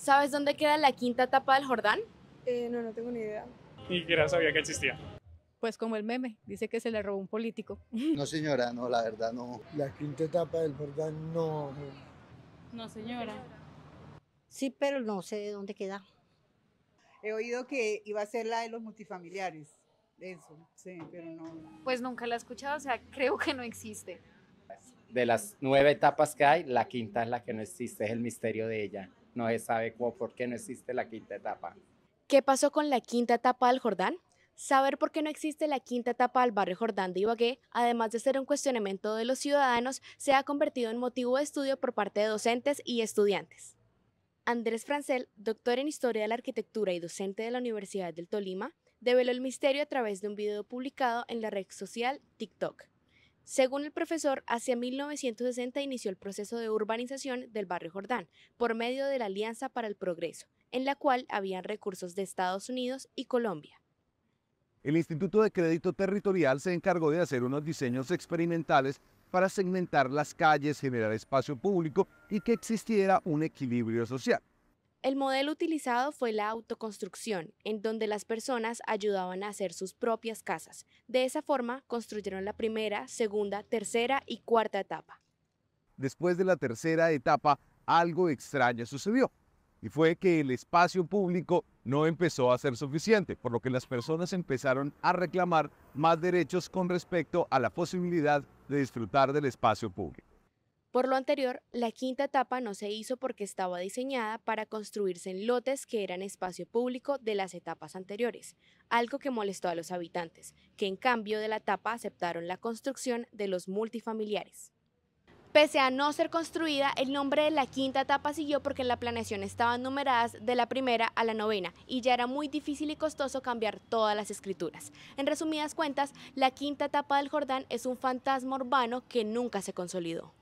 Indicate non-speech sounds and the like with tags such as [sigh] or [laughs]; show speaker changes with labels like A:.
A: ¿Sabes dónde queda la quinta etapa del Jordán? Eh, no, no tengo ni idea. Ni siquiera sabía que existía. Pues como el meme, dice que se le robó un político. [laughs] No señora, no, la verdad no.
B: La quinta etapa del Jordán no.
A: No señora. Sí, pero no sé de dónde queda. He oído que iba a ser la de los multifamiliares. Eso, sí, pero no. Pues nunca la he escuchado, o sea, creo que no existe.
B: De las nueve etapas que hay, la quinta es la que no existe, es el misterio de ella no se sabe por qué no existe la quinta etapa.
A: ¿Qué pasó con la quinta etapa del Jordán? Saber por qué no existe la quinta etapa del barrio Jordán de Ibagué, además de ser un cuestionamiento de los ciudadanos, se ha convertido en motivo de estudio por parte de docentes y estudiantes. Andrés Francel, doctor en Historia de la Arquitectura y docente de la Universidad del Tolima, develó el misterio a través de un video publicado en la red social TikTok. Según el profesor, hacia 1960 inició el proceso de urbanización del barrio Jordán por medio de la Alianza para el Progreso, en la cual habían recursos de Estados Unidos y Colombia.
B: El Instituto de Crédito Territorial se encargó de hacer unos diseños experimentales para segmentar las calles, generar espacio público y que existiera un equilibrio social.
A: El modelo utilizado fue la autoconstrucción, en donde las personas ayudaban a hacer sus propias casas. De esa forma construyeron la primera, segunda, tercera y cuarta etapa.
B: Después de la tercera etapa, algo extraño sucedió, y fue que el espacio público no empezó a ser suficiente, por lo que las personas empezaron a reclamar más derechos con respecto a la posibilidad de disfrutar del espacio público.
A: Por lo anterior, la quinta etapa no se hizo porque estaba diseñada para construirse en lotes que eran espacio público de las etapas anteriores, algo que molestó a los habitantes, que en cambio de la etapa aceptaron la construcción de los multifamiliares. Pese a no ser construida, el nombre de la quinta etapa siguió porque en la planeación estaban numeradas de la primera a la novena y ya era muy difícil y costoso cambiar todas las escrituras. En resumidas cuentas, la quinta etapa del Jordán es un fantasma urbano que nunca se consolidó.